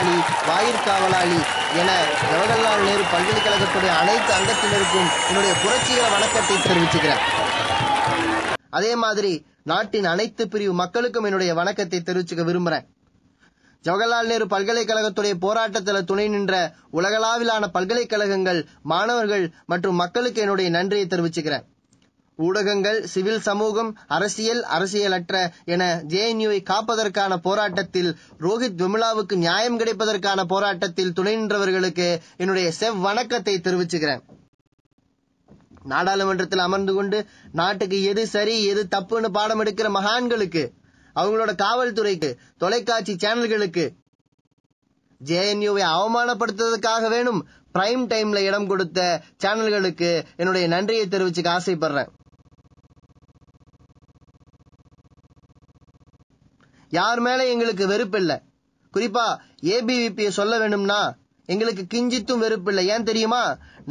காவலாளி காவலாளி என ஜவஹர்லால் நேரு பல்கலைக்கழகத்துடைய அனைத்து அங்கத்தினருக்கும் என்னுடைய புரட்சிகர வணக்கத்தை தெரிவிச்சுக்கிறேன் அதே மாதிரி நாட்டின் அனைத்து பிரிவு மக்களுக்கும் என்னுடைய வணக்கத்தை தெரிவிச்சுக்க விரும்புறேன் ஜவஹர்லால் நேரு பல்கலைக்கழகத்துடைய போராட்டத்தில் துணை நின்ற உலகளாவிலான பல்கலைக்கழகங்கள் மாணவர்கள் மற்றும் மக்களுக்கு என்னுடைய நன்றியை தெரிவிச்சுக்கிறேன் ஊடகங்கள் சிவில் சமூகம் அரசியல் அரசியலற்ற என ஜேஎன்யூவை காப்பதற்கான போராட்டத்தில் ரோஹித் விமலாவுக்கு நியாயம் கிடைப்பதற்கான போராட்டத்தில் துணை நின்றவர்களுக்கு என்னுடைய செவ் வணக்கத்தை தெரிவிச்சுக்கிறேன் நாடாளுமன்றத்தில் அமர்ந்து கொண்டு நாட்டுக்கு எது சரி எது தப்புன்னு பாடம் எடுக்கிற மகான்களுக்கு அவங்களோட காவல்துறைக்கு தொலைக்காட்சி சேனல்களுக்கு ஜேஎன்யூவை அவமானப்படுத்துவதற்காக வேணும் பிரைம் டைம்ல இடம் கொடுத்த சேனல்களுக்கு என்னுடைய நன்றியை தெரிவிச்சுக்க ஆசைப்படுறேன் யார் மேல எங்களுக்கு வெறுப்பில்லை குறிப்பா ஏபிவிபியை சொல்ல வேணும்னா எங்களுக்கு கிஞ்சித்தும் வெறுப்பில்லை ஏன் தெரியுமா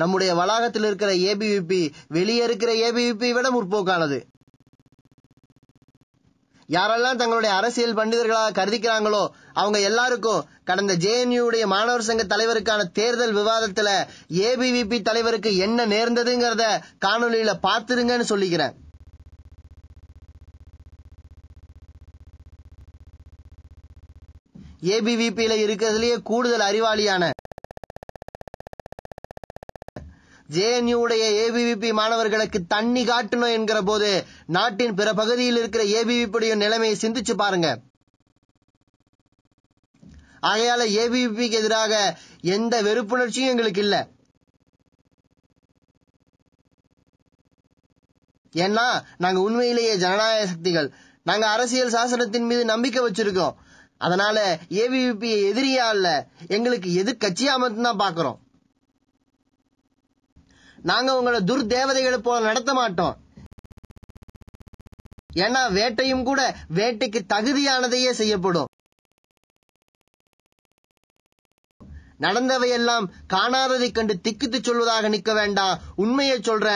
நம்முடைய வளாகத்தில் இருக்கிற ஏபிவிபி வெளியே இருக்கிற ஏபிவிபி விட முற்போக்கானது யாரெல்லாம் தங்களுடைய அரசியல் பண்டிதர்களாக கருதிக்கிறாங்களோ அவங்க எல்லாருக்கும் கடந்த ஜேஎன்யூடைய மாணவர் சங்க தலைவருக்கான தேர்தல் விவாதத்துல ஏபிவிபி தலைவருக்கு என்ன நேர்ந்ததுங்கிறத காணொலியில பார்த்துருங்கன்னு சொல்லிக்கிறேன் ஏபிவிபியில இருக்கிறதுலயே கூடுதல் அறிவாளியான ஜேஎன்யூ உடைய ஏபிவிபி மாணவர்களுக்கு தண்ணி காட்டணும் என்கிற போது நாட்டின் பிற பகுதியில் இருக்கிற ஏபிவிபியுடைய நிலைமையை சிந்திச்சு பாருங்க ஆகையால ஏபிவிபிக்கு எதிராக எந்த வெறுப்புணர்ச்சியும் எங்களுக்கு இல்ல ஏன்னா நாங்க உண்மையிலேயே ஜனநாயக சக்திகள் நாங்க அரசியல் சாசனத்தின் மீது நம்பிக்கை வச்சிருக்கோம் அதனால ஏவிபி எதிரியா இல்ல எங்களுக்கு எது கட்சியா மட்டும்தான் பாக்குறோம் நாங்க உங்களை துர்தேவதைகளை போல நடத்த மாட்டோம் ஏன்னா வேட்டையும் கூட வேட்டைக்கு தகுதியானதையே செய்யப்படும் நடந்தவையெல்லாம் காணாததைக் கண்டு திக்கித்துச் சொல்வதாக நிற்க வேண்டாம் உண்மையை சொல்ற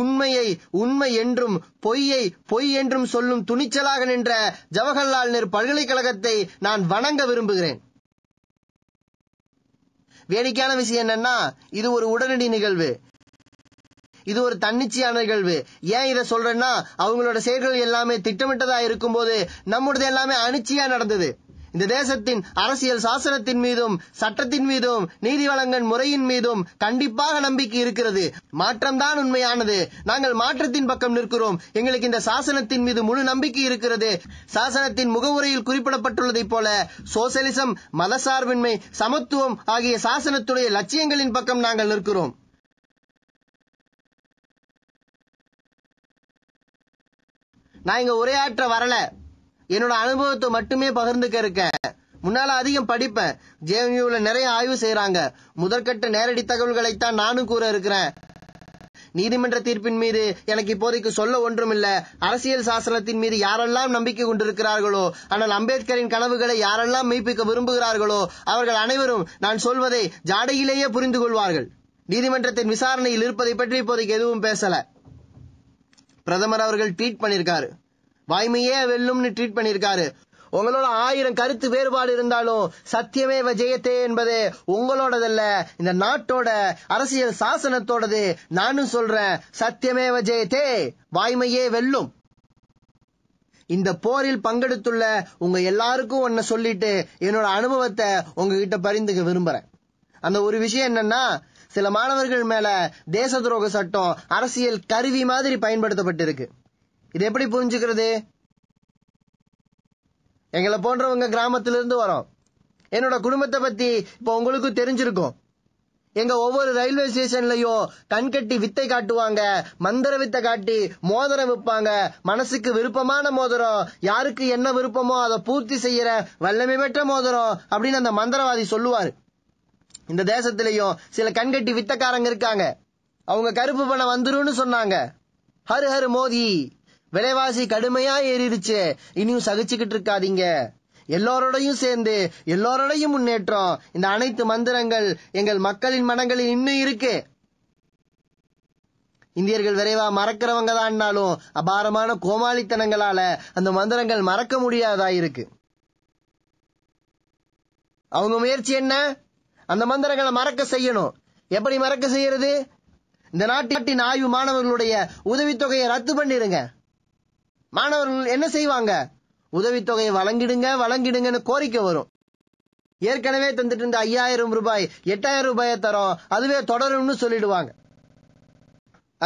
உண்மையை உண்மை என்றும் பொய்யை பொய் என்றும் சொல்லும் துணிச்சலாக நின்ற ஜவஹர்லால் நேரு பல்கலைக்கழகத்தை நான் வணங்க விரும்புகிறேன் வேடிக்கையான விஷயம் என்னன்னா இது ஒரு உடனடி நிகழ்வு இது ஒரு தன்னிச்சையான நிகழ்வு ஏன் இதை சொல்றேன்னா அவங்களோட செயல்கள் எல்லாமே திட்டமிட்டதா இருக்கும்போது நம்முடைய எல்லாமே அனிச்சியா நடந்தது இந்த தேசத்தின் அரசியல் சாசனத்தின் மீதும் சட்டத்தின் மீதும் நீதி வழங்கல் முறையின் மீதும் கண்டிப்பாக நம்பிக்கை இருக்கிறது மாற்றம்தான் உண்மையானது நாங்கள் மாற்றத்தின் பக்கம் நிற்கிறோம் எங்களுக்கு இந்த சாசனத்தின் மீது முழு நம்பிக்கை இருக்கிறது சாசனத்தின் முகவுரையில் குறிப்பிடப்பட்டுள்ளதைப் போல சோசியலிசம் மதசார்பின்மை சமத்துவம் ஆகிய சாசனத்துடைய லட்சியங்களின் பக்கம் நாங்கள் நிற்கிறோம் நான் இங்க உரையாற்ற வரல என்னோட அனுபவத்தை மட்டுமே பகிர்ந்துக்க இருக்கேன் முன்னால அதிகம் படிப்பேன் ஜேஎன்யூல நிறைய ஆய்வு செய்யறாங்க முதற்கட்ட நேரடி தகவல்களை தான் நானும் கூற இருக்கிறேன் நீதிமன்ற தீர்ப்பின் மீது எனக்கு இப்போதைக்கு சொல்ல ஒன்றும் இல்ல அரசியல் சாசனத்தின் மீது யாரெல்லாம் நம்பிக்கை கொண்டிருக்கிறார்களோ ஆனால் அம்பேத்கரின் கனவுகளை யாரெல்லாம் மெய்ப்பிக்க விரும்புகிறார்களோ அவர்கள் அனைவரும் நான் சொல்வதை ஜாடையிலேயே புரிந்து கொள்வார்கள் நீதிமன்றத்தின் விசாரணையில் இருப்பதை பற்றி இப்போதைக்கு எதுவும் பேசல பிரதமர் அவர்கள் ட்வீட் பண்ணிருக்காரு வாய்மையே வெல்லும்னு ட்ரீட் பண்ணிருக்காரு உங்களோட ஆயிரம் கருத்து வேறுபாடு இருந்தாலும் சத்தியமே விஜயத்தே என்பது உங்களோடதல்ல இந்த நாட்டோட அரசியல் சாசனத்தோடது நானும் சொல்றேன் சத்தியமே விஜயத்தே வாய்மையே வெல்லும் இந்த போரில் பங்கெடுத்துள்ள உங்க எல்லாருக்கும் ஒன்ன சொல்லிட்டு என்னோட அனுபவத்தை உங்ககிட்ட பரிந்துக்க விரும்புறேன் அந்த ஒரு விஷயம் என்னன்னா சில மாணவர்கள் மேல தேச துரோக சட்டம் அரசியல் கருவி மாதிரி பயன்படுத்தப்பட்டிருக்கு இது எப்படி புரிஞ்சுக்கிறது எங்களை போன்றவங்க கிராமத்திலிருந்து வரோம் என்னோட குடும்பத்தை பத்தி இப்போ உங்களுக்கும் தெரிஞ்சிருக்கும் எங்க ஒவ்வொரு ரயில்வே ஸ்டேஷன்லயும் கண்கட்டி வித்தை காட்டுவாங்க மந்திர வித்தை காட்டி மோதிரம் விற்பாங்க மனசுக்கு விருப்பமான மோதிரம் யாருக்கு என்ன விருப்பமோ அதை பூர்த்தி செய்யற வல்லமை பெற்ற மோதிரம் அப்படின்னு அந்த மந்திரவாதி சொல்லுவாரு இந்த தேசத்திலையும் சில கண்கட்டி வித்தக்காரங்க இருக்காங்க அவங்க கருப்பு பணம் வந்துரும்னு சொன்னாங்க ஹரு ஹரு மோதி விலைவாசி கடுமையா ஏறிடுச்சு இனியும் சகிச்சுக்கிட்டு இருக்காதீங்க எல்லோரோடையும் சேர்ந்து எல்லோரோடையும் முன்னேற்றம் இந்த அனைத்து மந்திரங்கள் எங்கள் மக்களின் மனங்களில் இன்னும் இருக்கு இந்தியர்கள் விரைவா மறக்கிறவங்க தான்னாலும் அபாரமான கோமாளித்தனங்களால அந்த மந்திரங்கள் மறக்க முடியாதா இருக்கு அவங்க முயற்சி என்ன அந்த மந்திரங்களை மறக்க செய்யணும் எப்படி மறக்க செய்யறது இந்த நாட்டின் ஆய்வு மாணவர்களுடைய உதவித்தொகையை ரத்து பண்ணிடுங்க மாணவர்கள் என்ன செய்வாங்க உதவித்தொகையை வழங்கிடுங்க வழங்கிடுங்கன்னு கோரிக்கை வரும் ஏற்கனவே தந்துட்டு இருந்த ஐயாயிரம் ரூபாய் எட்டாயிரம் ரூபாயை தரோம் அதுவே தொடரும்னு சொல்லிடுவாங்க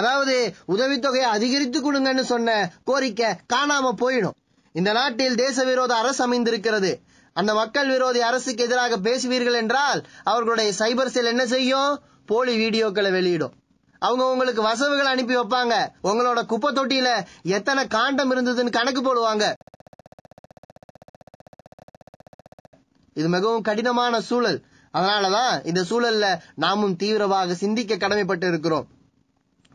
அதாவது உதவித்தொகையை அதிகரித்து கொடுங்கன்னு சொன்ன கோரிக்கை காணாம போயிடும் இந்த நாட்டில் தேச விரோத அரசு அமைந்திருக்கிறது அந்த மக்கள் விரோதி அரசுக்கு எதிராக பேசுவீர்கள் என்றால் அவர்களுடைய சைபர் செல் என்ன செய்யும் போலி வீடியோக்களை வெளியிடும் அவங்க உங்களுக்கு வசவுகள் அனுப்பி வைப்பாங்க உங்களோட குப்பை தொட்டியில எத்தனை காண்டம் இருந்ததுன்னு கணக்கு போடுவாங்க இது மிகவும் கடினமான சூழல் அதனாலதான் இந்த சூழல்ல நாமும் தீவிரமாக சிந்திக்க கடமைப்பட்டு இருக்கிறோம்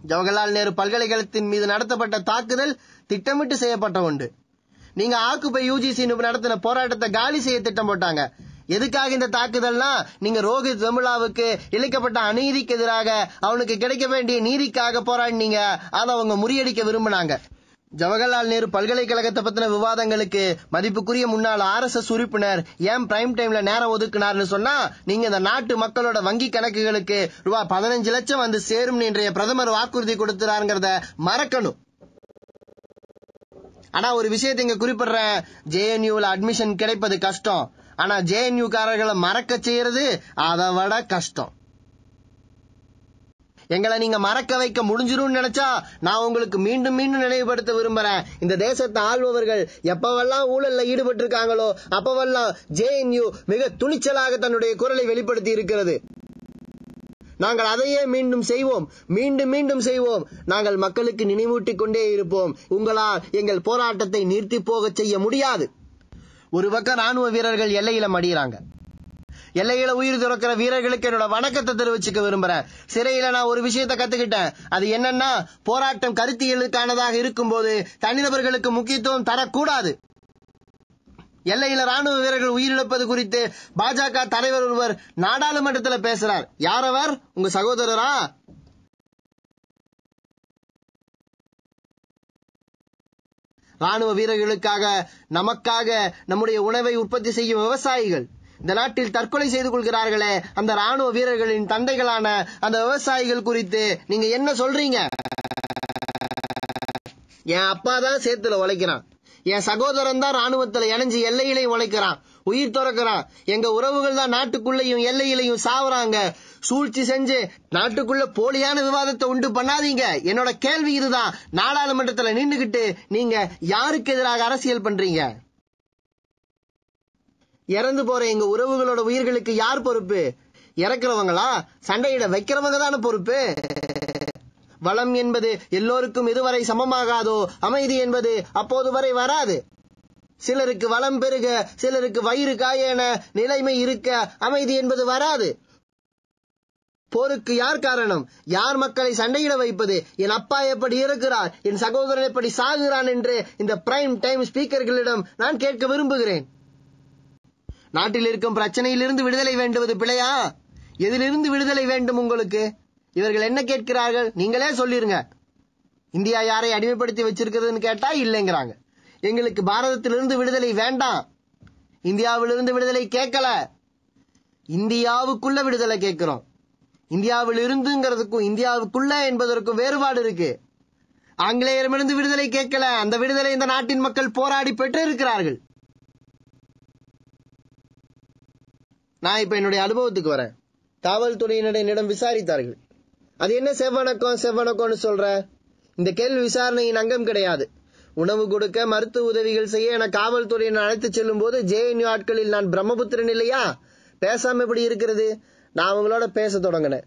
ஜவஹர்லால் நேரு பல்கலைக்கழகத்தின் மீது நடத்தப்பட்ட தாக்குதல் திட்டமிட்டு செய்யப்பட்ட ஒன்று நீங்க ஆக்குப்பை யூஜிசி நடத்தின போராட்டத்தை காலி செய்ய திட்டம் போட்டாங்க எதுக்காக இந்த தாக்குதல்னா நீங்க ரோஹித் வெமுலாவுக்கு இழைக்கப்பட்ட அநீதிக்கு எதிராக அவனுக்கு கிடைக்க வேண்டிய நீதிக்காக போராடினீங்க அதை அவங்க முறியடிக்க விரும்பினாங்க ஜவஹர்லால் நேரு பல்கலைக்கழகத்தை பத்தின விவாதங்களுக்கு மதிப்புக்குரிய முன்னாள் ஆர் எஸ் எஸ் உறுப்பினர் ஏன் பிரைம் டைம்ல நேரம் ஒதுக்குனார்னு சொன்னா நீங்க இந்த நாட்டு மக்களோட வங்கி கணக்குகளுக்கு ரூபாய் பதினஞ்சு லட்சம் வந்து சேரும் இன்றைய பிரதமர் வாக்குறுதி கொடுத்துறாருங்கிறத மறக்கணும் ஆனா ஒரு விஷயத்தை இங்க குறிப்பிடுறேன் ஜேஎன்யூல அட்மிஷன் கிடைப்பது கஷ்டம் ஆனா ஜேஎன்யூ காரர்களை மறக்க செய்யறது அதை விட கஷ்டம் எங்களை நீங்க மறக்க வைக்க முடிஞ்சிரும்னு நினைச்சா நான் உங்களுக்கு மீண்டும் மீண்டும் நினைவுபடுத்த விரும்புறேன் இந்த தேசத்தை ஆள்பவர்கள் எப்பவெல்லாம் ஊழல்ல ஈடுபட்டு இருக்காங்களோ அப்பவெல்லாம் ஜேஎன்யூ மிக துணிச்சலாக தன்னுடைய குரலை வெளிப்படுத்தி இருக்கிறது நாங்கள் அதையே மீண்டும் செய்வோம் மீண்டும் மீண்டும் செய்வோம் நாங்கள் மக்களுக்கு நினைவூட்டிக் கொண்டே இருப்போம் உங்களால் எங்கள் போராட்டத்தை நிறுத்தி போக செய்ய முடியாது ஒரு பக்கம் ராணுவ வீரர்கள் எல்லையில மடியிறாங்க எல்லையில உயிர் துறக்கிற வீரர்களுக்கு என்னோட வணக்கத்தை தெரிவிச்சுக்க விரும்புறேன் சிறையில நான் ஒரு விஷயத்த கத்துக்கிட்டேன் அது என்னன்னா போராட்டம் கருத்தியலுக்கானதாக இருக்கும்போது தனிநபர்களுக்கு முக்கியத்துவம் தரக்கூடாது எல்லையில ராணுவ வீரர்கள் உயிரிழப்பது குறித்து பாஜக தலைவர் ஒருவர் நாடாளுமன்றத்தில் பேசுறார் யாரவர் உங்க சகோதரரா ராணுவ வீரர்களுக்காக நமக்காக நம்முடைய உணவை உற்பத்தி செய்யும் விவசாயிகள் இந்த நாட்டில் தற்கொலை செய்து கொள்கிறார்களே அந்த ராணுவ வீரர்களின் தந்தைகளான அந்த விவசாயிகள் குறித்து நீங்க என்ன சொல்றீங்க என் அப்பா தான் சேர்த்துல உழைக்கிறான் என் சகோதரன் தான் ராணுவத்துல இணைஞ்சு எல்லையிலே உழைக்கிறான் உயிர் துறக்கிறான் எங்க உறவுகள் தான் நாட்டுக்குள்ளேயும் எல்லையிலையும் சாவுறாங்க சூழ்ச்சி செஞ்சு நாட்டுக்குள்ள போலியான விவாதத்தை உண்டு பண்ணாதீங்க என்னோட கேள்வி இதுதான் நாடாளுமன்றத்துல நின்றுகிட்டு நீங்க யாருக்கு எதிராக அரசியல் பண்றீங்க இறந்து போற எங்க உறவுகளோட உயிர்களுக்கு யார் பொறுப்பு இறக்குறவங்களா சண்டையிட வைக்கிறவங்க தானே பொறுப்பு வளம் என்பது எல்லோருக்கும் இதுவரை சமமாகாதோ அமைதி என்பது அப்போது வரை வராது சிலருக்கு வளம் பெருக சிலருக்கு வயிறு காய என நிலைமை இருக்க அமைதி என்பது வராது போருக்கு யார் காரணம் யார் மக்களை சண்டையிட வைப்பது என் அப்பா எப்படி இருக்கிறார் என் சகோதரன் எப்படி சாகுகிறான் என்று இந்த பிரைம் டைம் ஸ்பீக்கர்களிடம் நான் கேட்க விரும்புகிறேன் நாட்டில் இருக்கும் பிரச்சனையிலிருந்து விடுதலை வேண்டுவது பிழையா எதிலிருந்து விடுதலை வேண்டும் உங்களுக்கு இவர்கள் என்ன கேட்கிறார்கள் நீங்களே சொல்லிருங்க இந்தியா யாரை அடிமைப்படுத்தி வச்சிருக்கிறதுன்னு கேட்டா இல்லைங்கிறாங்க எங்களுக்கு பாரதத்திலிருந்து விடுதலை வேண்டாம் இந்தியாவிலிருந்து விடுதலை கேட்கல இந்தியாவுக்குள்ள விடுதலை கேட்கிறோம் இந்தியாவில் இருந்துங்கிறதுக்கும் இந்தியாவுக்குள்ள என்பதற்கும் வேறுபாடு இருக்கு ஆங்கிலேயரமிருந்து விடுதலை கேட்கல அந்த விடுதலை இந்த நாட்டின் மக்கள் போராடி பெற்று இருக்கிறார்கள் நான் இப்ப என்னுடைய அனுபவத்துக்கு வரேன் காவல்துறையினரிடம் விசாரித்தார்கள் அது என்ன செவ்வணக்கம் செவ்வணக்கம்னு சொல்ற இந்த கேள்வி விசாரணையின் அங்கம் கிடையாது உணவு கொடுக்க மருத்துவ உதவிகள் செய்ய என காவல்துறையினர் அழைத்து செல்லும் போது ஜேஎன்யூ ஆட்களில் நான் பிரம்மபுத்திரன் இல்லையா பேசாம இப்படி இருக்கிறது நான் அவங்களோட பேச தொடங்கினேன்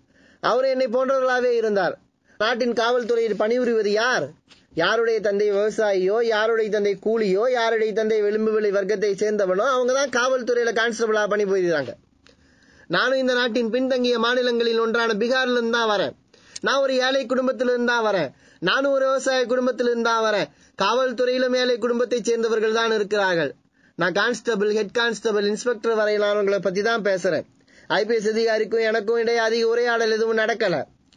அவர் என்னை போன்றவர்களாவே இருந்தார் நாட்டின் காவல்துறையில் பணிபுரிவது யார் யாருடைய தந்தை விவசாயியோ யாருடைய தந்தை கூலியோ யாருடைய தந்தை விளிம்பு விலை வர்க்கத்தை சேர்ந்தவனோ அவங்க தான் காவல்துறையில கான்ஸ்டபிளா பணிபுரியுறாங்க நானும் இந்த நாட்டின் பின்தங்கிய மாநிலங்களில் ஒன்றான பீகார்ல இருந்து தான் வரேன் நான் ஒரு ஏழை குடும்பத்தில் இருந்தா வரேன் நானும் ஒரு விவசாய குடும்பத்தில் இருந்தா வரேன் காவல்துறையிலும் ஏழை குடும்பத்தைச் சேர்ந்தவர்கள் தான் இருக்கிறார்கள் நான் கான்ஸ்டபிள் ஹெட் கான்ஸ்டபிள் இன்ஸ்பெக்டர் வரையிலானவங்களை பத்தி தான் பேசுறேன் ஐபிஎஸ் அதிகாரிக்கும் எனக்கும் இடையே அதிக உரையாடல் எதுவும் நடக்கல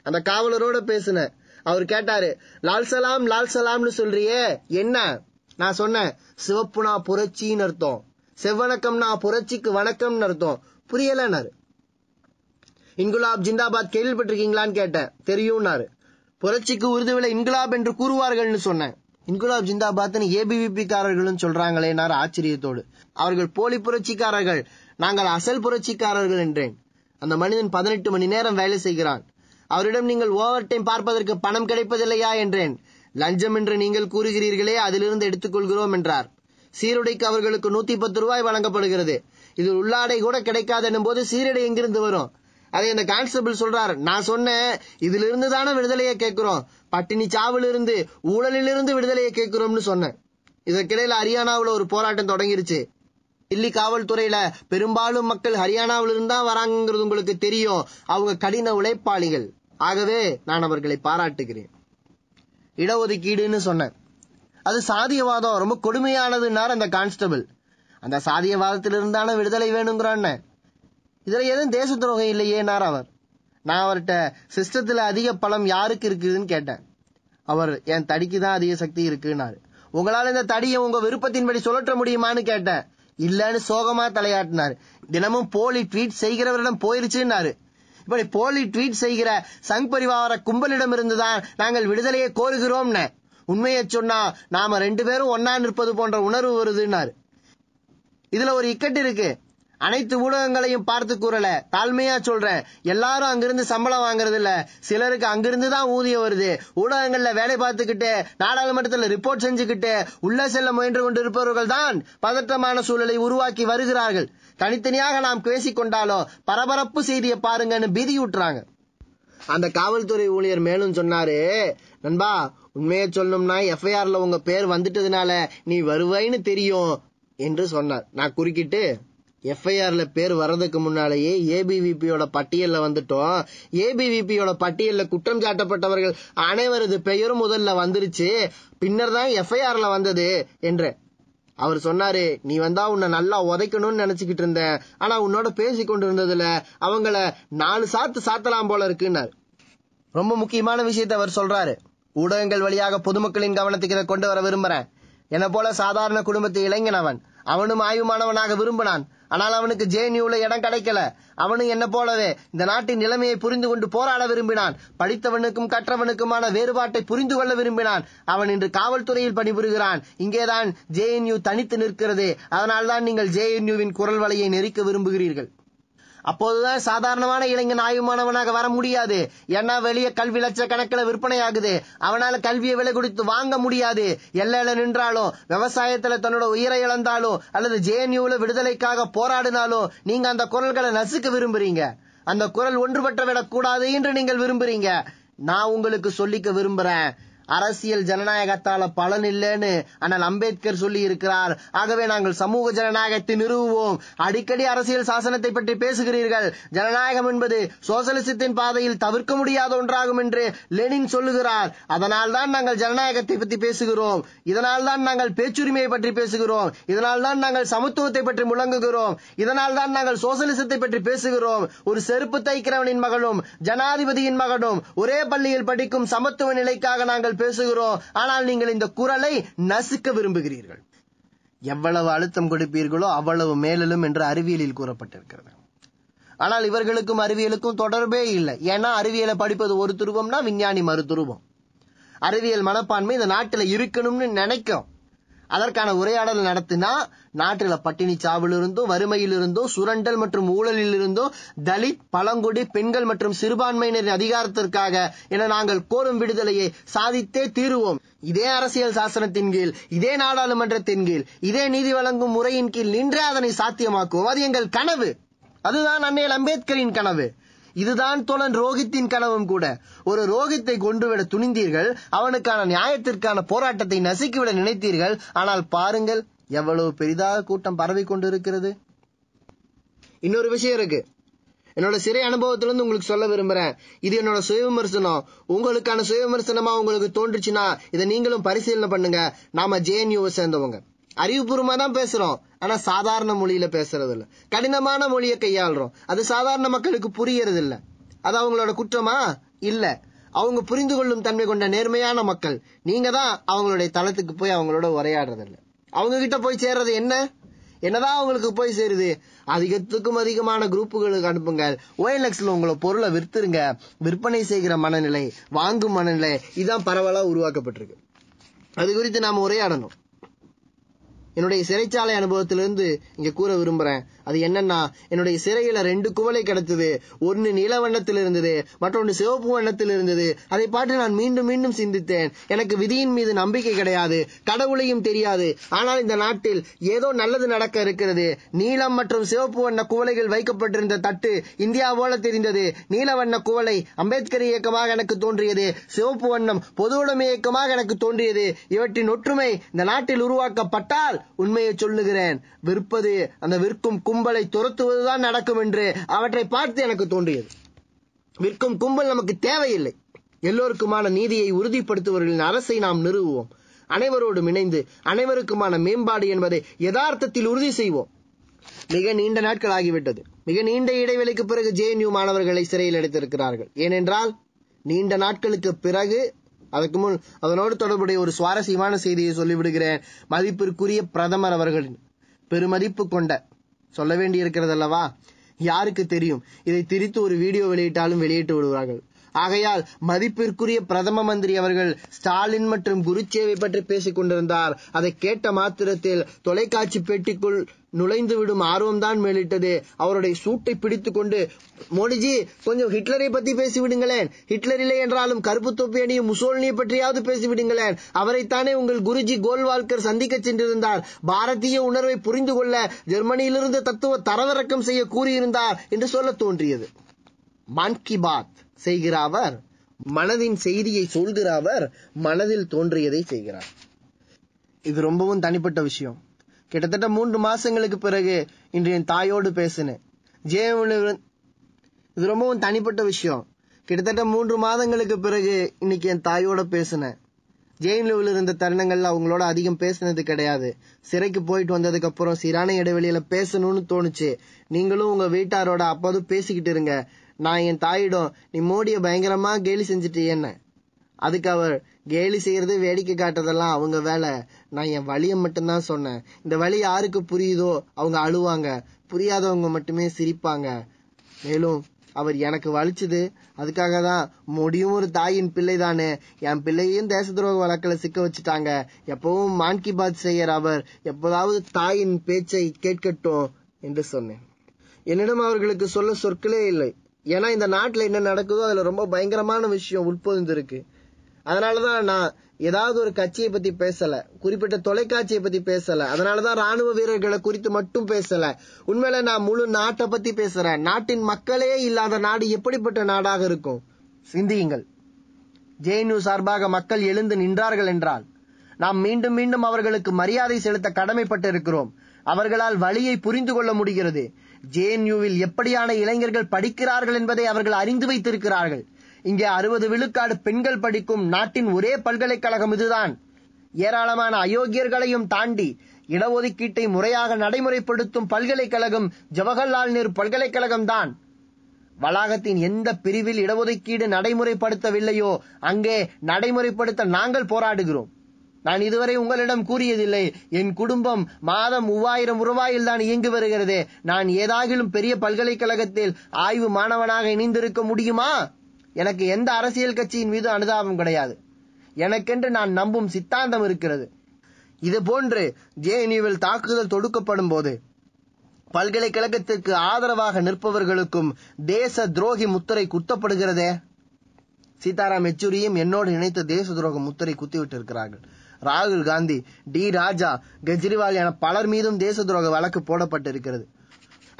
அந்த காவலரோட பேசினேன் அவர் கேட்டாரு லால் சலாம் லால் சலாம்னு சொல்றியே என்ன நான் சொன்னேன் சிவப்புனா புரட்சின்னு அர்த்தம் செவ்வணக்கம்னா புரட்சிக்கு வணக்கம்னு அர்த்தம் புரியலன்னாரு இன்குலாப் ஜிந்தாபாத் கேள்விப்பட்டிருக்கீங்களான்னு கேட்டேன் தெரியும்னாரு புரட்சிக்கு உருதுவில இன்குலாப் என்று கூறுவார்கள்னு சொன்னேன் இன்குலாப் ஜிந்தாபாத்னு ஏபிவிபிக்காரர்களும் சொல்றாங்களேனார் ஆச்சரியத்தோடு அவர்கள் போலி புரட்சிக்காரர்கள் நாங்கள் அசல் புரட்சிக்காரர்கள் என்றேன் அந்த மனிதன் பதினெட்டு மணி நேரம் வேலை செய்கிறான் அவரிடம் நீங்கள் ஓவர் டைம் பார்ப்பதற்கு பணம் கிடைப்பதில்லையா என்றேன் லஞ்சம் என்று நீங்கள் கூறுகிறீர்களே அதிலிருந்து எடுத்துக்கொள்கிறோம் என்றார் சீருடைக்கு அவர்களுக்கு நூத்தி பத்து ரூபாய் வழங்கப்படுகிறது இதில் உள்ளாடை கூட கிடைக்காது போது சீருடை எங்கிருந்து வரும் அதை அந்த கான்ஸ்டபிள் சொல்றாரு நான் சொன்னேன் இதுல இருந்து தானே விடுதலையை கேட்கிறோம் பட்டினி சாவிலிருந்து ஊழலிலிருந்து விடுதலையை கேட்கிறோம்னு சொன்னேன் இதற்கிடையில ஹரியானாவில் ஒரு போராட்டம் தொடங்கிருச்சு டெல்லி காவல்துறையில பெரும்பாலும் மக்கள் ஹரியானாவிலிருந்து இருந்தா வராங்கிறது உங்களுக்கு தெரியும் அவங்க கடின உழைப்பாளிகள் ஆகவே நான் அவர்களை பாராட்டுகிறேன் இடஒதுக்கீடுன்னு சொன்னேன் அது சாதியவாதம் ரொம்ப கொடுமையானதுன்னார் அந்த கான்ஸ்டபிள் அந்த சாதியவாதத்திலிருந்தான விடுதலை வேணுங்கிறான்னு இதில் எதுவும் தேச துரோகம் இல்லையேனார் அவர் நான் அவர்கிட்ட சிஸ்டத்தில் அதிக பலம் யாருக்கு இருக்குதுன்னு கேட்டேன் அவர் என் தடிக்கு தான் அதிக சக்தி இருக்குனாரு உங்களால் இந்த தடியை உங்கள் விருப்பத்தின்படி சுழற்ற முடியுமான்னு கேட்டேன் இல்லைன்னு சோகமாக தலையாட்டினார் தினமும் போலி ட்வீட் செய்கிறவரிடம் போயிருச்சுன்னாரு இப்படி போலி ட்வீட் செய்கிற சங் பரிவார கும்பலிடம் தான் நாங்கள் விடுதலையை கோருகிறோம்னு உண்மையை சொன்னா நாம ரெண்டு பேரும் ஒன்னா நிற்பது போன்ற உணர்வு வருதுன்னாரு இதுல ஒரு இக்கட்டு இருக்கு அனைத்து ஊடகங்களையும் பார்த்து கூறல தாழ்மையா சொல்றேன் எல்லாரும் அங்கிருந்து சம்பளம் வாங்குறது இல்ல சிலருக்கு அங்கிருந்து தான் ஊதியம் வருது ஊடகங்கள்ல வேலை பார்த்துக்கிட்டு நாடாளுமன்றத்தில் ரிப்போர்ட் செஞ்சுக்கிட்டு உள்ள செல்ல முயன்று கொண்டிருப்பவர்கள் தான் பதற்றமான சூழலை உருவாக்கி வருகிறார்கள் தனித்தனியாக நாம் பேசிக்கொண்டாலும் பரபரப்பு செய்தியை பாருங்கன்னு பீதி விட்டுறாங்க அந்த காவல்துறை ஊழியர் மேலும் சொன்னாரு நண்பா உண்மையை சொல்லணும்னா எஃப்ஐஆர்ல உங்க பேர் வந்துட்டதுனால நீ வருவைன்னு தெரியும் என்று சொன்னார் நான் குறுக்கிட்டு எஃப்ஐஆரில் பேர் வர்றதுக்கு முன்னாலேயே ஏபிவிபியோட பட்டியலில் வந்துட்டோம் ஏபிவிபியோட பட்டியலில் குற்றம் சாட்டப்பட்டவர்கள் அனைவரது பெயரும் முதல்ல வந்துருச்சு பின்னர் தான் எஃப்ஐஆரில் வந்தது என்று அவர் சொன்னாரு நீ வந்தா உன்னை நல்லா உதைக்கணும்னு நினைச்சுக்கிட்டு இருந்தேன் ஆனா உன்னோட பேசி கொண்டு இருந்ததுல அவங்கள நாலு சாத்து சாத்தலாம் போல இருக்குன்னாரு ரொம்ப முக்கியமான விஷயத்த அவர் சொல்றாரு ஊடகங்கள் வழியாக பொதுமக்களின் கவனத்துக்கு இதை கொண்டு வர விரும்புறேன் என்ன போல சாதாரண குடும்பத்து இளைஞன் அவன் அவனும் ஆய்வு மாணவனாக விரும்பினான் ஆனால் அவனுக்கு ஜேஎன்யூல இடம் கிடைக்கல அவனும் என்ன போலவே இந்த நாட்டின் நிலைமையை புரிந்து கொண்டு போராட விரும்பினான் படித்தவனுக்கும் கற்றவனுக்குமான வேறுபாட்டை புரிந்து கொள்ள விரும்பினான் அவன் இன்று காவல்துறையில் பணிபுரிகிறான் இங்கேதான் ஜேஎன்யூ தனித்து நிற்கிறது அதனால்தான் நீங்கள் ஜேஎன்யூவின் குரல் வலையை நெரிக்க விரும்புகிறீர்கள் அப்போதுதான் சாதாரணமான இளைஞன் மாணவனாக வர முடியாது ஏன்னா வெளியே கல்வி லட்ச கணக்கில் விற்பனை ஆகுது அவனால கல்வியை விலை கொடுத்து வாங்க முடியாது எல்லையில நின்றாலும் விவசாயத்துல தன்னோட உயிரை இழந்தாலும் அல்லது ஜேஎன்யூல விடுதலைக்காக போராடினாலும் நீங்க அந்த குரல்களை நசுக்க விரும்புறீங்க அந்த குரல் ஒன்றுபட்ட விடக்கூடாது என்று நீங்கள் விரும்புறீங்க நான் உங்களுக்கு சொல்லிக்க விரும்புறேன் அரசியல் ஜனநாயகத்தால பலன் இல்லைன்னு அண்ணல் அம்பேத்கர் சொல்லி இருக்கிறார் ஆகவே நாங்கள் சமூக ஜனநாயகத்தை நிறுவுவோம் அடிக்கடி அரசியல் சாசனத்தை பற்றி பேசுகிறீர்கள் ஜனநாயகம் என்பது சோசலிசத்தின் பாதையில் தவிர்க்க முடியாத ஒன்றாகும் என்று லெனின் சொல்லுகிறார் அதனால் தான் நாங்கள் ஜனநாயகத்தை பற்றி பேசுகிறோம் இதனால் தான் நாங்கள் பேச்சுரிமையை பற்றி பேசுகிறோம் இதனால் தான் நாங்கள் சமத்துவத்தை பற்றி முழங்குகிறோம் இதனால் தான் நாங்கள் சோசலிசத்தை பற்றி பேசுகிறோம் ஒரு செருப்பு தைக்கிறவனின் மகனும் ஜனாதிபதியின் மகனும் ஒரே பள்ளியில் படிக்கும் சமத்துவ நிலைக்காக நாங்கள் நாங்கள் பேசுகிறோம் ஆனால் நீங்கள் இந்த குரலை நசுக்க விரும்புகிறீர்கள் எவ்வளவு அழுத்தம் கொடுப்பீர்களோ அவ்வளவு மேலும் என்று அறிவியலில் கூறப்பட்டிருக்கிறது ஆனால் இவர்களுக்கும் அறிவியலுக்கும் தொடர்பே இல்லை ஏன்னா அறிவியலை படிப்பது ஒரு துருவம்னா விஞ்ஞானி மறு துருவம் அறிவியல் மனப்பான்மை இந்த நாட்டில் இருக்கணும்னு நினைக்கும் அதற்கான உரையாடல் நடத்தினா நாட்டில பட்டினி சாவிலிருந்தும் வறுமையிலிருந்தும் சுரண்டல் மற்றும் ஊழலிலிருந்தும் தலித் பழங்குடி பெண்கள் மற்றும் சிறுபான்மையினரின் அதிகாரத்திற்காக என நாங்கள் கோரும் விடுதலையை சாதித்தே தீருவோம் இதே அரசியல் சாசனத்தின் கீழ் இதே நாடாளுமன்றத்தின் கீழ் இதே நீதி வழங்கும் முறையின் கீழ் நின்றே அதனை சாத்தியமாக்குவோம் அது எங்கள் கனவு அதுதான் அன்னையில் அம்பேத்கரின் கனவு இதுதான் தோழன் ரோஹித்தின் கனவும் கூட ஒரு ரோஹித்தை கொண்டுவிட துணிந்தீர்கள் அவனுக்கான நியாயத்திற்கான போராட்டத்தை நசுக்கிவிட நினைத்தீர்கள் ஆனால் பாருங்கள் எவ்வளவு பெரிதாக கூட்டம் பரவி கொண்டு இருக்கிறது இன்னொரு விஷயம் இருக்கு என்னோட சிறை அனுபவத்திலிருந்து உங்களுக்கு சொல்ல விரும்புறேன் இது என்னோட சுய விமர்சனம் உங்களுக்கான சுய விமர்சனமா உங்களுக்கு தோன்றுச்சுன்னா இதை நீங்களும் பரிசீலனை பண்ணுங்க நாம ஜேஎன்யூவை சேர்ந்தவங்க அறிவுபூர்வமா தான் பேசுகிறோம் ஆனால் சாதாரண மொழியில் பேசுறது இல்ல கடினமான மொழியை கையாளுறோம் அது சாதாரண மக்களுக்கு புரியறது இல்ல அது அவங்களோட குற்றமா இல்லை அவங்க புரிந்து கொள்ளும் தன்மை கொண்ட நேர்மையான மக்கள் நீங்க தான் அவங்களுடைய தளத்துக்கு போய் அவங்களோட உரையாடுறது இல்ல அவங்க கிட்ட போய் சேர்றது என்ன என்னதான் அவங்களுக்கு போய் சேருது அதிகத்துக்கும் அதிகமான குரூப்புகளுக்கு அனுப்புங்கள் ஓஎல்எக்ஸ்ல உங்களை பொருளை விற்றுருங்க விற்பனை செய்கிற மனநிலை வாங்கும் மனநிலை இதுதான் பரவலாக உருவாக்கப்பட்டிருக்கு அது குறித்து நாம உரையாடணும் என்னுடைய சிறைச்சாலை அனுபவத்திலிருந்து இங்கே கூற விரும்புகிறேன் அது என்னன்னா என்னுடைய சிறையில ரெண்டு குவளை கிடைத்தது ஒன்னு நீல வண்ணத்தில் இருந்தது மற்றொன்று சிவப்பு வண்ணத்தில் இருந்தது அதை பார்த்து நான் மீண்டும் மீண்டும் சிந்தித்தேன் எனக்கு விதியின் மீது நம்பிக்கை கிடையாது கடவுளையும் தெரியாது ஆனால் இந்த நாட்டில் ஏதோ நல்லது நடக்க இருக்கிறது நீலம் மற்றும் சிவப்பு வண்ண குவளைகள் வைக்கப்பட்டிருந்த தட்டு இந்தியா போல தெரிந்தது நீல வண்ண குவளை அம்பேத்கர் இயக்கமாக எனக்கு தோன்றியது சிவப்பு வண்ணம் பொதுவுடைமை இயக்கமாக எனக்கு தோன்றியது இவற்றின் ஒற்றுமை இந்த நாட்டில் உருவாக்கப்பட்டால் உண்மையை சொல்லுகிறேன் விற்பது அந்த விற்கும் கும்பலை துரத்துவதுதான் நடக்கும் என்று அவற்றை பார்த்து எனக்கு தோன்றியது விற்கும் கும்பல் நமக்கு தேவையில்லை எல்லோருக்குமான நீதியை உறுதிப்படுத்துபவர்களின் அரசை நாம் நிறுவுவோம் அனைவரோடும் இணைந்து அனைவருக்குமான மேம்பாடு என்பதை யதார்த்தத்தில் உறுதி செய்வோம் மிக நீண்ட நாட்கள் ஆகிவிட்டது மிக நீண்ட இடைவெளிக்கு பிறகு ஜேஎன்யூ மாணவர்களை சிறையில் அடைத்திருக்கிறார்கள் ஏனென்றால் நீண்ட நாட்களுக்கு பிறகு அதற்கு முன் அதனோடு தொடர்புடைய ஒரு சுவாரஸ்யமான செய்தியை சொல்லிவிடுகிறேன் மதிப்பிற்குரிய பிரதமர் அவர்களின் பெருமதிப்பு கொண்ட சொல்ல இருக்கிறது அல்லவா யாருக்கு தெரியும் இதை திரித்து ஒரு வீடியோ வெளியிட்டாலும் வெளியிட்டு விடுவார்கள் ஆகையால் மதிப்பிற்குரிய பிரதம மந்திரி அவர்கள் ஸ்டாலின் மற்றும் குருச்சேவை பற்றி பேசிக் கொண்டிருந்தார் அதை கேட்ட மாத்திரத்தில் தொலைக்காட்சி பேட்டிக்குள் நுழைந்து விடும் ஆர்வம்தான் மேலிட்டது அவருடைய சூட்டை பிடித்து கொண்டு மோடிஜி கொஞ்சம் ஹிட்லரை பத்தி பேசிவிடுங்களேன் ஹிட்லர் இல்லை என்றாலும் கருப்பு தொப்பி அணியும் முசோலினியை பற்றியாவது பேசிவிடுங்களேன் அவரைத்தானே உங்கள் குருஜி கோல்வால்கர் சந்திக்க சென்றிருந்தார் பாரதிய உணர்வை புரிந்து கொள்ள ஜெர்மனியிலிருந்து தத்துவ தரவிறக்கம் செய்ய கூறியிருந்தார் என்று சொல்ல தோன்றியது மான் கி பாத் செய்கிற அவர் மனதின் செய்தியை சொல்கிற அவர் மனதில் தோன்றியதை செய்கிறார் இது ரொம்பவும் தனிப்பட்ட விஷயம் கிட்டத்தட்ட மூன்று மாசங்களுக்கு பிறகு இன்று என் தாயோடு பேசினேன் ஜேவனு இது ரொம்பவும் தனிப்பட்ட விஷயம் கிட்டத்தட்ட மூன்று மாதங்களுக்கு பிறகு இன்னைக்கு என் தாயோட பேசினேன் ஜெயின்லுவில் இருந்த தருணங்கள்ல அவங்களோட அதிகம் பேசினது கிடையாது சிறைக்கு போயிட்டு வந்ததுக்கு அப்புறம் சிறான இடைவெளியில பேசணும்னு தோணுச்சு நீங்களும் உங்க வீட்டாரோட அப்போதும் பேசிக்கிட்டு இருங்க நான் என் தாயிடம் நீ மோடியை பயங்கரமா கேலி செஞ்சிட்டியன்னு அதுக்கு அவர் கேலி செய்யறது வேடிக்கை காட்டுறதெல்லாம் அவங்க வேலை நான் என் வழியை மட்டும்தான் சொன்னேன் இந்த வழி யாருக்கு புரியுதோ அவங்க அழுவாங்க புரியாதவங்க மட்டுமே சிரிப்பாங்க மேலும் அவர் எனக்கு வலிச்சது அதுக்காக தான் மொடியும் ஒரு தாயின் பிள்ளை தானே என் பிள்ளையும் தேச துரோக வழக்கில் சிக்க வச்சுட்டாங்க எப்பவும் மான் கி பாத் செய்யற அவர் எப்போதாவது தாயின் பேச்சை கேட்கட்டும் என்று சொன்னேன் என்னிடம் அவர்களுக்கு சொல்ல சொற்களே இல்லை ஏன்னா இந்த நாட்டில் என்ன நடக்குதோ அதில் ரொம்ப பயங்கரமான விஷயம் உட்பொதிந்திருக்கு அதனால தான் நான் ஏதாவது ஒரு கட்சியை பத்தி பேசல குறிப்பிட்ட தொலைக்காட்சியை பத்தி பேசல அதனாலதான் ராணுவ வீரர்களை குறித்து மட்டும் பேசல உண்மையில நான் முழு நாட்டை பத்தி பேசுறேன் நாட்டின் மக்களே இல்லாத நாடு எப்படிப்பட்ட நாடாக இருக்கும் சிந்தியுங்கள் ஜேஎன்யூ சார்பாக மக்கள் எழுந்து நின்றார்கள் என்றால் நாம் மீண்டும் மீண்டும் அவர்களுக்கு மரியாதை செலுத்த கடமைப்பட்டிருக்கிறோம் அவர்களால் வழியை புரிந்து கொள்ள முடிகிறது ஜேஎன்யூவில் எப்படியான இளைஞர்கள் படிக்கிறார்கள் என்பதை அவர்கள் அறிந்து வைத்திருக்கிறார்கள் இங்கே அறுபது விழுக்காடு பெண்கள் படிக்கும் நாட்டின் ஒரே பல்கலைக்கழகம் இதுதான் ஏராளமான அயோக்கியர்களையும் தாண்டி இடஒதுக்கீட்டை முறையாக நடைமுறைப்படுத்தும் பல்கலைக்கழகம் ஜவஹர்லால் நேரு பல்கலைக்கழகம் தான் வளாகத்தின் எந்த பிரிவில் இடஒதுக்கீடு நடைமுறைப்படுத்தவில்லையோ அங்கே நடைமுறைப்படுத்த நாங்கள் போராடுகிறோம் நான் இதுவரை உங்களிடம் கூறியதில்லை என் குடும்பம் மாதம் மூவாயிரம் ரூபாயில் தான் இயங்கி வருகிறது நான் ஏதாகிலும் பெரிய பல்கலைக்கழகத்தில் ஆய்வு மாணவனாக இணைந்திருக்க முடியுமா எனக்கு எந்த அரசியல் கட்சியின் மீது அனுதாபம் கிடையாது எனக்கென்று நான் நம்பும் சித்தாந்தம் இருக்கிறது இது போன்று ஜேஎன்யூவில் தாக்குதல் தொடுக்கப்படும் போது பல்கலைக்கழகத்திற்கு ஆதரவாக நிற்பவர்களுக்கும் தேச துரோகி முத்திரை குத்தப்படுகிறதே சீதாராம் யெச்சூரியும் என்னோடு இணைத்து தேச துரோக முத்திரை குத்திவிட்டிருக்கிறார்கள் ராகுல் காந்தி டி ராஜா கெஜ்ரிவால் என பலர் மீதும் தேச துரோக வழக்கு போடப்பட்டிருக்கிறது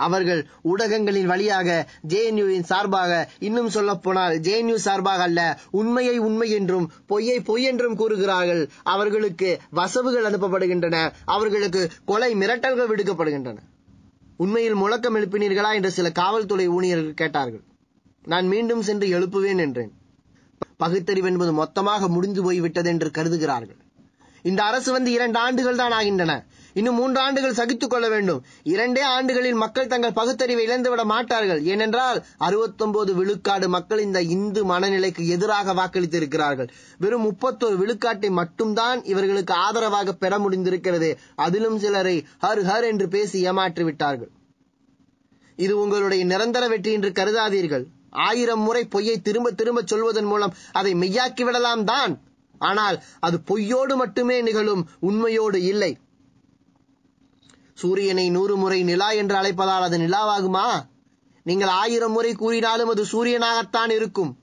அவர்கள் ஊடகங்களின் வழியாக ஜேஎன்யூவின் சார்பாக இன்னும் சொல்ல போனால் ஜேஎன்யூ சார்பாக அல்ல உண்மையை உண்மை என்றும் பொய்யை பொய் என்றும் கூறுகிறார்கள் அவர்களுக்கு வசவுகள் அனுப்பப்படுகின்றன அவர்களுக்கு கொலை மிரட்டல்கள் விடுக்கப்படுகின்றன உண்மையில் முழக்கம் எழுப்பினீர்களா என்று சில காவல்துறை ஊழியர்கள் கேட்டார்கள் நான் மீண்டும் சென்று எழுப்புவேன் என்றேன் பகுத்தறிவு என்பது மொத்தமாக முடிந்து போய்விட்டது என்று கருதுகிறார்கள் இந்த அரசு வந்து இரண்டு ஆண்டுகள் தான் ஆகின்றன இன்னும் மூன்று ஆண்டுகள் சகித்துக் கொள்ள வேண்டும் இரண்டே ஆண்டுகளில் மக்கள் தங்கள் பகுத்தறிவை இழந்துவிட மாட்டார்கள் ஏனென்றால் அறுபத்தொன்பது விழுக்காடு மக்கள் இந்த இந்து மனநிலைக்கு எதிராக வாக்களித்து இருக்கிறார்கள் வெறும் முப்பத்தோரு விழுக்காட்டை மட்டும்தான் இவர்களுக்கு ஆதரவாக பெற முடிந்திருக்கிறது அதிலும் சிலரை ஹர் ஹர் என்று பேசி ஏமாற்றி விட்டார்கள் இது உங்களுடைய நிரந்தர வெற்றி என்று கருதாதீர்கள் ஆயிரம் முறை பொய்யை திரும்ப திரும்ப சொல்வதன் மூலம் அதை மெய்யாக்கி விடலாம் தான் ஆனால் அது பொய்யோடு மட்டுமே நிகழும் உண்மையோடு இல்லை சூரியனை நூறு முறை நிலா என்று அழைப்பதால் அது நிலாவாகுமா நீங்கள் ஆயிரம் முறை கூறினாலும் அது சூரியனாகத்தான் இருக்கும்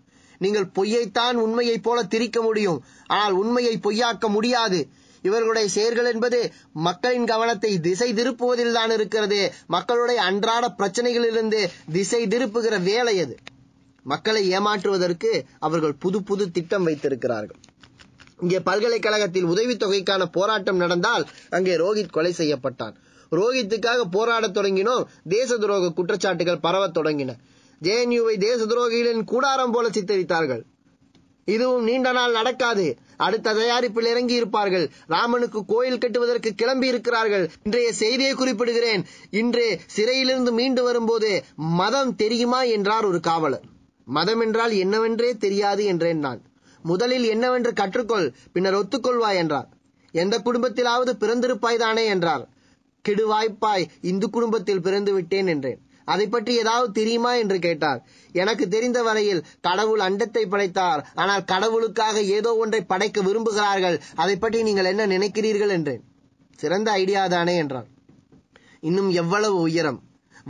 நீங்கள் பொய்யைத்தான் உண்மையைப் போல திரிக்க முடியும் ஆனால் உண்மையை பொய்யாக்க முடியாது இவர்களுடைய செயல்கள் என்பது மக்களின் கவனத்தை திசை திருப்புவதில் தான் இருக்கிறது மக்களுடைய அன்றாட பிரச்சனைகளிலிருந்து திசை திருப்புகிற வேலை அது மக்களை ஏமாற்றுவதற்கு அவர்கள் புது புது திட்டம் வைத்திருக்கிறார்கள் இங்கே பல்கலைக்கழகத்தில் உதவித்தொகைக்கான போராட்டம் நடந்தால் அங்கே ரோஹித் கொலை செய்யப்பட்டான் ரோஹித்துக்காக போராடத் தொடங்கினோம் தேச துரோக குற்றச்சாட்டுகள் பரவத் தொடங்கின ஜேஎன்யூவை தேச துரோகிகளின் கூடாரம் போல சித்தரித்தார்கள் இதுவும் நீண்ட நாள் நடக்காது அடுத்த தயாரிப்பில் இறங்கி இருப்பார்கள் ராமனுக்கு கோயில் கட்டுவதற்கு கிளம்பி இருக்கிறார்கள் இன்றைய செய்தியை குறிப்பிடுகிறேன் இன்று சிறையிலிருந்து மீண்டு வரும்போது மதம் தெரியுமா என்றார் ஒரு காவலர் மதம் என்றால் என்னவென்றே தெரியாது என்றேன் நான் முதலில் என்னவென்று கற்றுக்கொள் பின்னர் ஒத்துக்கொள்வாய் என்றார் எந்த குடும்பத்திலாவது பிறந்திருப்பாய்தானே என்றார் கெடுவாய்ப்பாய் இந்து குடும்பத்தில் பிறந்து விட்டேன் என்றேன் அதை பற்றி ஏதாவது தெரியுமா என்று கேட்டார் எனக்கு தெரிந்த வரையில் கடவுள் அண்டத்தை படைத்தார் ஆனால் கடவுளுக்காக ஏதோ ஒன்றை படைக்க விரும்புகிறார்கள் அதை பற்றி நீங்கள் என்ன நினைக்கிறீர்கள் என்றேன் சிறந்த ஐடியா தானே என்றார் இன்னும் எவ்வளவு உயரம்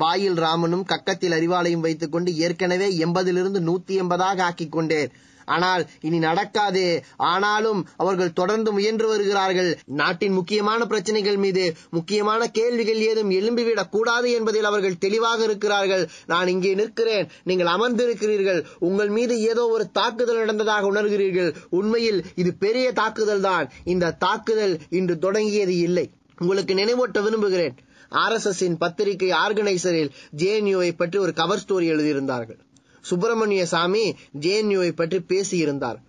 வாயில் ராமனும் கக்கத்தில் அறிவாலையும் வைத்துக் கொண்டு ஏற்கனவே எண்பதிலிருந்து நூத்தி எண்பதாக ஆக்கிக் கொண்டேன் ஆனால் இனி நடக்காது ஆனாலும் அவர்கள் தொடர்ந்து முயன்று வருகிறார்கள் நாட்டின் முக்கியமான பிரச்சனைகள் மீது முக்கியமான கேள்விகள் ஏதும் எழும்பிவிடக் கூடாது என்பதில் அவர்கள் தெளிவாக இருக்கிறார்கள் நான் இங்கே நிற்கிறேன் நீங்கள் அமர்ந்திருக்கிறீர்கள் உங்கள் மீது ஏதோ ஒரு தாக்குதல் நடந்ததாக உணர்கிறீர்கள் உண்மையில் இது பெரிய தாக்குதல் தான் இந்த தாக்குதல் இன்று தொடங்கியது இல்லை உங்களுக்கு நினைவூட்ட விரும்புகிறேன் ஆர்எஸ்எஸ்ஸின் பத்திரிகை ஆர்கனைசரில் ஜேஎன்யூவை பற்றி ஒரு கவர் ஸ்டோரி எழுதியிருந்தார்கள் சுப்பிரமணிய சாமி ஜேஎன்யூவை பற்றி பேசியிருந்தார்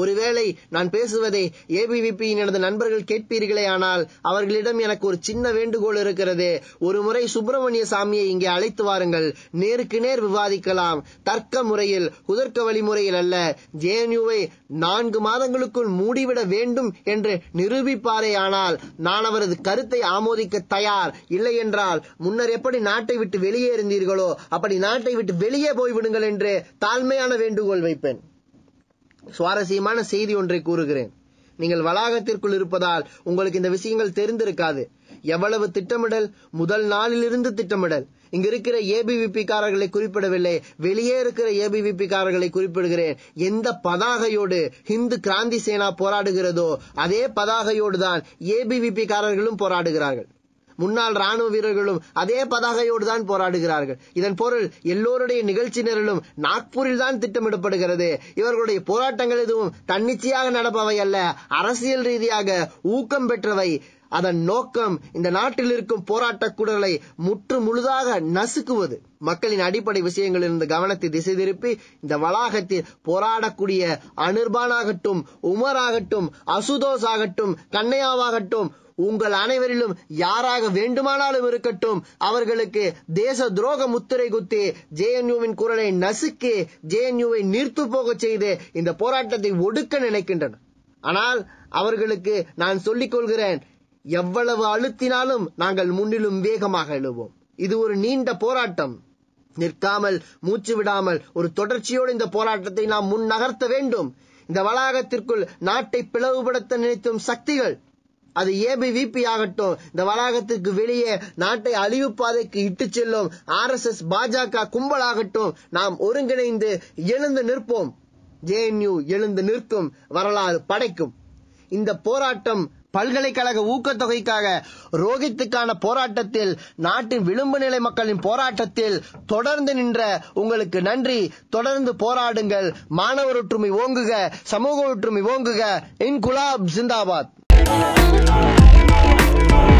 ஒருவேளை நான் பேசுவதை ஏபிவிபி எனது நண்பர்கள் கேட்பீர்களே ஆனால் அவர்களிடம் எனக்கு ஒரு சின்ன வேண்டுகோள் இருக்கிறது ஒரு முறை சுப்பிரமணிய சாமியை இங்கே அழைத்து வாருங்கள் நேருக்கு நேர் விவாதிக்கலாம் தர்க்க முறையில் குதர்க்க வழிமுறையில் அல்ல ஜேஎன்யூவை நான்கு மாதங்களுக்குள் மூடிவிட வேண்டும் என்று நிரூபிப்பாரே ஆனால் நான் அவரது கருத்தை ஆமோதிக்க தயார் இல்லை என்றால் முன்னர் எப்படி நாட்டை விட்டு வெளியே இருந்தீர்களோ அப்படி நாட்டை விட்டு வெளியே போய்விடுங்கள் என்று தாழ்மையான வேண்டுகோள் வைப்பேன் சுவாரஸ்யமான செய்தி ஒன்றை கூறுகிறேன் நீங்கள் வளாகத்திற்குள் இருப்பதால் உங்களுக்கு இந்த விஷயங்கள் தெரிந்திருக்காது எவ்வளவு திட்டமிடல் முதல் நாளிலிருந்து திட்டமிடல் இங்க இருக்கிற ஏபிவிபி காரர்களை குறிப்பிடவில்லை வெளியே இருக்கிற ஏபிவிபி காரர்களை குறிப்பிடுகிறேன் எந்த பதாகையோடு ஹிந்து கிராந்தி சேனா போராடுகிறதோ அதே பதாகையோடு தான் ஏபிவிபி காரர்களும் போராடுகிறார்கள் முன்னாள் ராணுவ வீரர்களும் அதே பதாகையோடு தான் போராடுகிறார்கள் இதன் பொருள் எல்லோருடைய நிகழ்ச்சி நிரலும் நாக்பூரில் தான் திட்டமிடப்படுகிறது இவர்களுடைய போராட்டங்கள் எதுவும் தன்னிச்சையாக நடப்பவை அல்ல அரசியல் ரீதியாக ஊக்கம் பெற்றவை அதன் நோக்கம் இந்த நாட்டில் இருக்கும் போராட்டக் குடலை முற்று முழுதாக நசுக்குவது மக்களின் அடிப்படை விஷயங்களில் இருந்த கவனத்தை திசை திருப்பி இந்த வளாகத்தில் போராடக்கூடிய அனிர்பானாகட்டும் உமராகட்டும் அசுதோஸ் ஆகட்டும் கண்ணையாவாகட்டும் உங்கள் அனைவரிலும் யாராக வேண்டுமானாலும் இருக்கட்டும் அவர்களுக்கு தேச துரோக முத்திரை குத்தி ஜேஎன்யூவின் குரலை நசுக்கி ஜேஎன்யூவை நிறுத்து போக செய்து இந்த போராட்டத்தை ஒடுக்க நினைக்கின்றனர் ஆனால் அவர்களுக்கு நான் சொல்லிக் கொள்கிறேன் எவ்வளவு அழுத்தினாலும் நாங்கள் முன்னிலும் வேகமாக எழுவோம் இது ஒரு நீண்ட போராட்டம் நிற்காமல் மூச்சு விடாமல் ஒரு தொடர்ச்சியோடு இந்த போராட்டத்தை நாம் முன் நகர்த்த வேண்டும் இந்த வளாகத்திற்குள் நாட்டை பிளவுபடுத்த நினைத்தும் சக்திகள் அது ஏபிவிபி ஆகட்டும் இந்த வளாகத்திற்கு வெளியே நாட்டை அழிவு பாதைக்கு இட்டு செல்லும் ஆர் எஸ் எஸ் பாஜக கும்பல் ஆகட்டும் நாம் ஒருங்கிணைந்து எழுந்து நிற்போம் ஜேஎன்யூ எழுந்து நிற்கும் வரலாறு படைக்கும் இந்த போராட்டம் பல்கலைக்கழக ஊக்கத்தொகைக்காக ரோகித்துக்கான போராட்டத்தில் நாட்டின் விளிம்பு நிலை மக்களின் போராட்டத்தில் தொடர்ந்து நின்ற உங்களுக்கு நன்றி தொடர்ந்து போராடுங்கள் மாணவர் ஒற்றுமை ஓங்குக சமூக ஒற்றுமை ஓங்குக gulab zindabad Oh, oh, oh, oh,